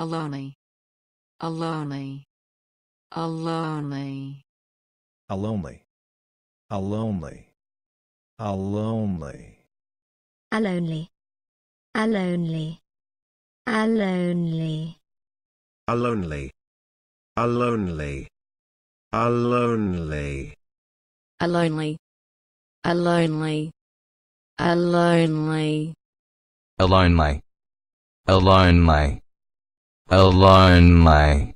A a a a a a a lonely, lonely, lonely, lonely, lonely, lonely, lonely, a lonely, a lonely, a lonely, a lonely, a lonely, a lonely, a lonely, a lonely. Alone my